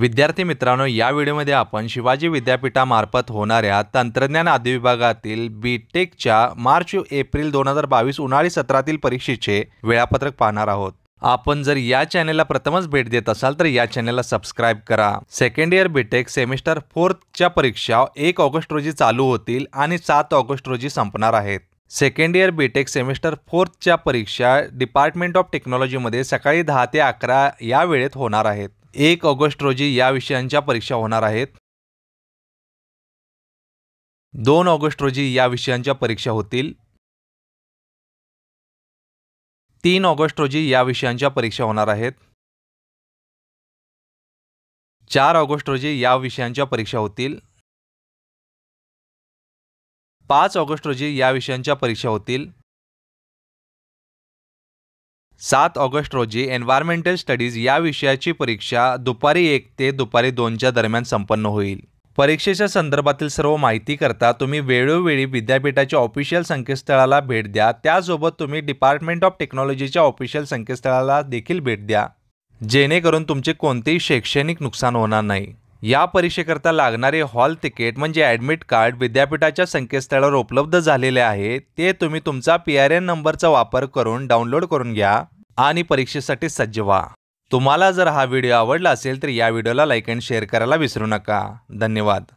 विद्यार्थी मित्रांनो या व्हिडिओमध्ये आपण शिवाजी विद्यापीठामार्फत होणाऱ्या तंत्रज्ञान अधिविभागातील बी टेकच्या मार्च एप्रिल दोन हजार बावीस उन्हाळी सत्रातील परीक्षेचे वेळापत्रक पाहणार आहोत आपण जर या चॅनेलला प्रथमच भेट देत असाल तर या चॅनेलला सबस्क्राईब करा सेकंड इयर बीटेक सेमिस्टर फोर्थच्या परीक्षा एक ऑगस्ट रोजी चालू होतील आणि सात ऑगस्ट रोजी संपणार आहेत सेकंड इयर बीटेक सेमिस्टर फोर्थच्या परीक्षा डिपार्टमेंट ऑफ टेक्नॉलॉजीमध्ये सकाळी दहा ते अकरा या वेळेत होणार आहेत एक ऑगस्ट रोजी या विषयांच्या परीक्षा होणार आहेत दोन ऑगस्ट रोजी या विषयांच्या परीक्षा होतील तीन ऑगस्ट रोजी या विषयांच्या परीक्षा होणार आहेत चार ऑगस्ट रोजी या विषयांच्या परीक्षा होतील पाच ऑगस्ट रोजी या विषयांच्या परीक्षा होतील सात ऑगस्ट रोजी एन्व्हायरमेंटल स्टडीज या विषयाची परीक्षा दुपारी एक ते दुपारी दोनच्या दरम्यान संपन्न होईल परीक्षेच्या संदर्भातील सर्व करता तुम्ही वेळोवेळी विद्यापीठाच्या ऑफिशियल संकेतस्थळाला भेट द्या त्यासोबत तुम्ही डिपार्टमेंट ऑफ टेक्नॉलॉजीच्या ऑफिशियल संकेतस्थळाला देखील भेट द्या जेणेकरून तुमचे कोणतेही शैक्षणिक नुकसान होणार नाही या परीक्षेकरता लागणारे हॉल तिकीट म्हणजे ॲडमिट कार्ड विद्यापीठाच्या संकेतस्थळावर उपलब्ध झालेले आहे ते तुम्ही तुमचा पी आर एन नंबरचा वापर करून डाउनलोड करून घ्या आणि परीक्षेसाठी सज्ज व्हा तुम्हाला जर हा व्हिडिओ आवडला असेल तर या व्हिडिओला लाईक अँड शेअर करायला विसरू नका धन्यवाद